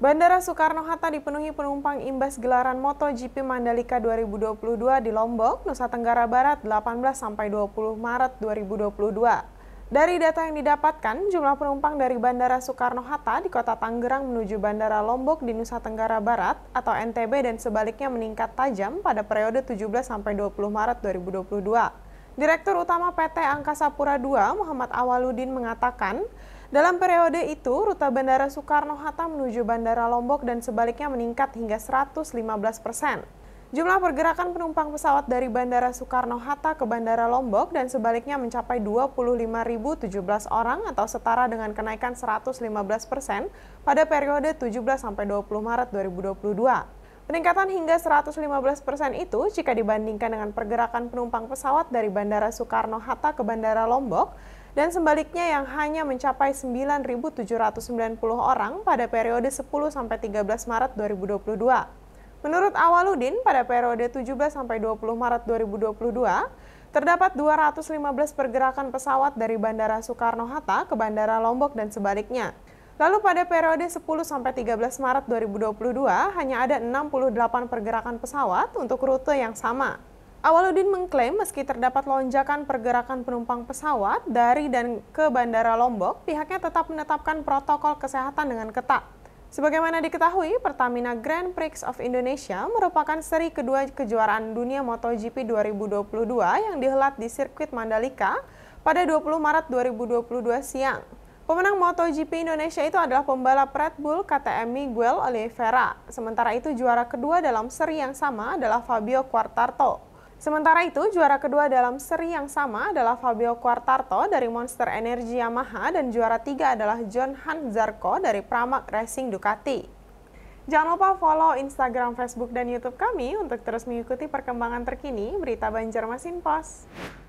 Bandara Soekarno-Hatta dipenuhi penumpang imbas gelaran MotoGP Mandalika 2022 di Lombok, Nusa Tenggara Barat 18-20 Maret 2022. Dari data yang didapatkan, jumlah penumpang dari Bandara Soekarno-Hatta di kota Tangerang menuju Bandara Lombok di Nusa Tenggara Barat atau NTB dan sebaliknya meningkat tajam pada periode 17-20 Maret 2022. Direktur Utama PT Angkasa Pura II, Muhammad Awaludin, mengatakan, dalam periode itu, rute Bandara Soekarno-Hatta menuju Bandara Lombok dan sebaliknya meningkat hingga 115 persen. Jumlah pergerakan penumpang pesawat dari Bandara Soekarno-Hatta ke Bandara Lombok dan sebaliknya mencapai 25.017 orang atau setara dengan kenaikan 115 persen pada periode 17-20 Maret 2022. Peningkatan hingga 115 persen itu jika dibandingkan dengan pergerakan penumpang pesawat dari Bandara Soekarno-Hatta ke Bandara Lombok dan sebaliknya yang hanya mencapai 9.790 orang pada periode 10 sampai 13 Maret 2022. Menurut Awaludin, pada periode 17 sampai 20 Maret 2022, terdapat 215 pergerakan pesawat dari Bandara Soekarno-Hatta ke Bandara Lombok dan sebaliknya. Lalu pada periode 10 sampai 13 Maret 2022 hanya ada 68 pergerakan pesawat untuk rute yang sama. Awaludin mengklaim meski terdapat lonjakan pergerakan penumpang pesawat dari dan ke Bandara Lombok, pihaknya tetap menetapkan protokol kesehatan dengan ketat. Sebagaimana diketahui, Pertamina Grand Prix of Indonesia merupakan seri kedua kejuaraan dunia MotoGP 2022 yang dihelat di sirkuit Mandalika pada 20 Maret 2022 siang. Pemenang MotoGP Indonesia itu adalah pembalap Red Bull KTM Miguel Oliveira. Sementara itu juara kedua dalam seri yang sama adalah Fabio Quartarto. Sementara itu, juara kedua dalam seri yang sama adalah Fabio Quartarto dari Monster Energy Yamaha dan juara tiga adalah John Hunt Zarko dari Pramac Racing Ducati. Jangan lupa follow Instagram, Facebook, dan Youtube kami untuk terus mengikuti perkembangan terkini berita Banjarmasin Post.